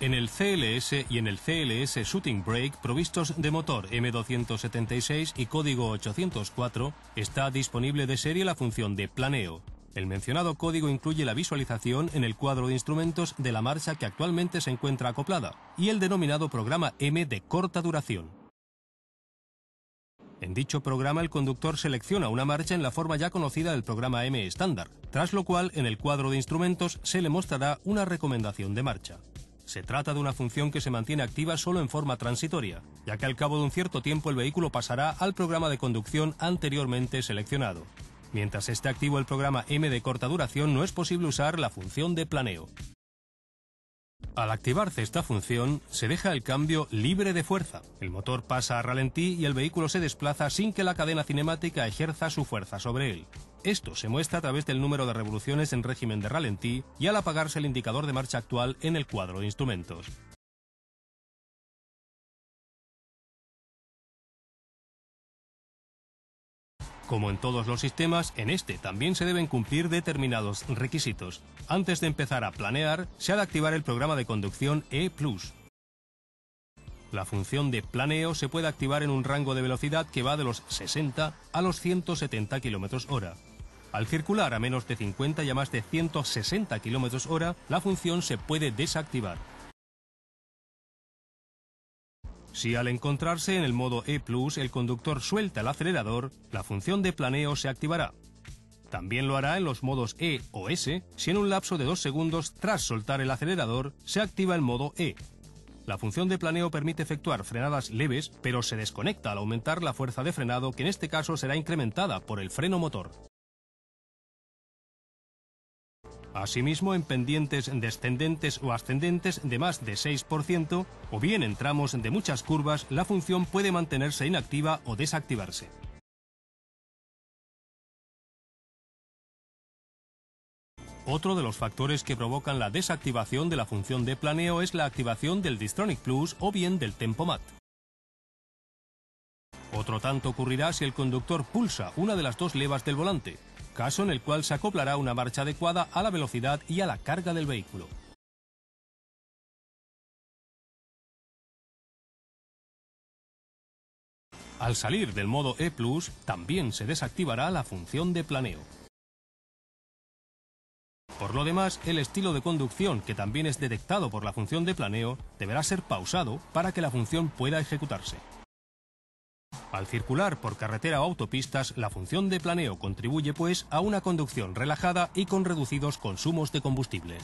en el CLS y en el CLS Shooting Brake provistos de motor M276 y código 804, está disponible de serie la función de planeo. El mencionado código incluye la visualización en el cuadro de instrumentos de la marcha que actualmente se encuentra acoplada y el denominado programa M de corta duración. En dicho programa el conductor selecciona una marcha en la forma ya conocida del programa M estándar, tras lo cual en el cuadro de instrumentos se le mostrará una recomendación de marcha. Se trata de una función que se mantiene activa solo en forma transitoria, ya que al cabo de un cierto tiempo el vehículo pasará al programa de conducción anteriormente seleccionado. Mientras esté activo el programa M de corta duración no es posible usar la función de planeo. Al activarse esta función, se deja el cambio libre de fuerza. El motor pasa a ralentí y el vehículo se desplaza sin que la cadena cinemática ejerza su fuerza sobre él. Esto se muestra a través del número de revoluciones en régimen de ralentí y al apagarse el indicador de marcha actual en el cuadro de instrumentos. Como en todos los sistemas, en este también se deben cumplir determinados requisitos. Antes de empezar a planear, se ha de activar el programa de conducción E+. La función de planeo se puede activar en un rango de velocidad que va de los 60 a los 170 km hora. Al circular a menos de 50 y a más de 160 km hora, la función se puede desactivar. Si al encontrarse en el modo E+, el conductor suelta el acelerador, la función de planeo se activará. También lo hará en los modos E o S, si en un lapso de dos segundos tras soltar el acelerador se activa el modo E. La función de planeo permite efectuar frenadas leves, pero se desconecta al aumentar la fuerza de frenado que en este caso será incrementada por el freno motor asimismo en pendientes descendentes o ascendentes de más de 6%, o bien en tramos de muchas curvas la función puede mantenerse inactiva o desactivarse. Otro de los factores que provocan la desactivación de la función de planeo es la activación del Distronic Plus o bien del Tempomat. Otro tanto ocurrirá si el conductor pulsa una de las dos levas del volante, caso en el cual se acoplará una marcha adecuada a la velocidad y a la carga del vehículo. Al salir del modo E+, también se desactivará la función de planeo. Por lo demás, el estilo de conducción, que también es detectado por la función de planeo, deberá ser pausado para que la función pueda ejecutarse. Al circular por carretera o autopistas, la función de planeo contribuye pues a una conducción relajada y con reducidos consumos de combustible.